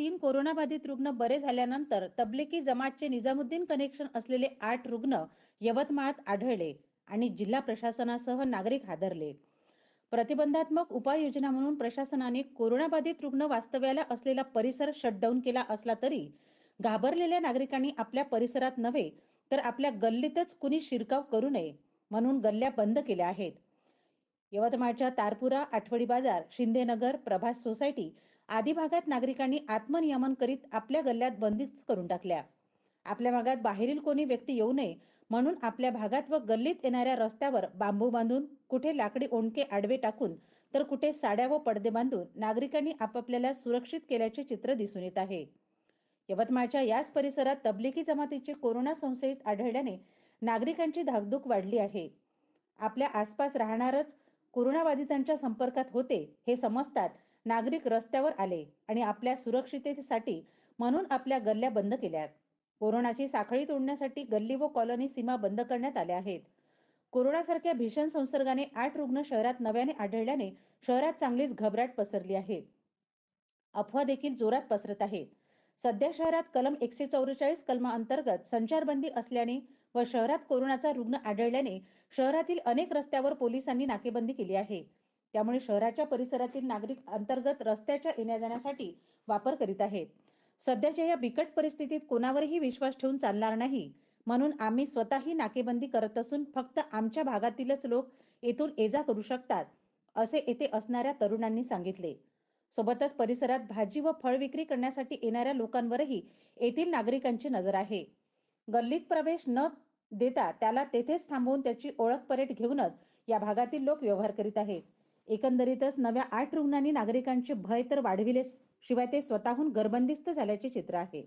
तीन कोरोनाबाधित रुग्ण बरे झाल्यानंतर तबलिकी जमातचे निजामुद्दीन कनेक्शन असलेले आठ रुग्ण यवतमाळात आढळले आणि जिल्हा प्रशासनासह नागरिक हादरले प्रतिबंधात्मक उपाययोजना म्हणून प्रशासनाने कोरोनाबाधित रुग्ण वास्तव्याला असलेला परिसर शटडाऊन केला असला तरी घाबरलेल्या नागरिकांनी आपल्या परिसरात नव्हे तर आपल्या गल्लीतच कुणी शिरकाव करू नये म्हणून गल्ल्या बंद केल्या आहेत यवतमाळच्या तारपुरा आठवडी बाजार शिंदेनगर प्रभास सोसायटी आदी भागात नागरिकांनी आत्मनियमन करीत आपल्या गल्ल्यात बंदीच करून टाकल्या आपल्या भागात बाहेरील कोणी व्यक्ती येऊ नये म्हणून आपल्या भागात व गल्लीत येणाऱ्या रस्त्यावर बांबू बांधून कुठे लाकडी ओंडके आडवे टाकून तर कुठे साड्या व पडदे बांधून नागरिकांनी आपापल्याला सुरक्षित केल्याचे चित्र दिसून येत आहे यवतमाळच्या याच परिसरात तबलिकी जमातीचे कोरोना संशयित आढळल्याने नागरिकांची धाकधूक वाढली आहे आपल्या आसपास राहणारच कोरोनाबाधितांच्या संपर्कात होते हे समजतात नागरिक रस्त्यावर आले आणि आपल्या सुरक्षिततेसाठी म्हणून आपल्या गल्ल्या बंद केल्या कोरोनाची साखळी तोडण्यासाठी गल्ली व कॉलनी सीमा बंद करण्यात आल्या आहेत कोरोनासारख्या भीषण संसर्गाने आठ रुग्ण शहरात नव्याने आढळल्याने शहरात चांगलीच घबराट पसरली आहे अफवा देखील जोरात पसरत आहेत सध्या शहरात कलम एकशे चौवेचाळीस कलमा अंतर्गत संचारबंदी असल्याने व शहरात कोरोनाचा रुग्ण आढळल्याने शहरातील अनेक रस्त्यावर पोलिसांनी नाकेबंदी केली आहे त्यामुळे शहराच्या परिसरातील नागरिक अंतर्गत रस्त्याच्या येण्या जाण्यासाठी वापर करीत आहेत सध्याच्या या बिकट परिस्थितीत कोणावरही विश्वास ठेवून चालणार नाही म्हणून आम्ही स्वतःही नाकेबंदी करत असून फक्त आमच्या भागातीलच लोक येथून एजा करू शकतात असे येथे असणाऱ्या तरुणांनी सांगितले सोबतच परिसरात भाजी व फळ विक्री करण्यासाठी येणाऱ्या लोकांवरही येथील नागरिकांची नजर आहे गल्लीत प्रवेश न देता त्याला तेथेच थांबवून त्याची ओळख परेट घेऊनच या भागातील लोक व्यवहार करीत आहेत एकंदरीतच नव्या आठ रुग्णांनी नागरिकांचे भय तर वाढविलेच शिवाय ते स्वतःहून गर्बंदिस्त झाल्याचे चित्र आहे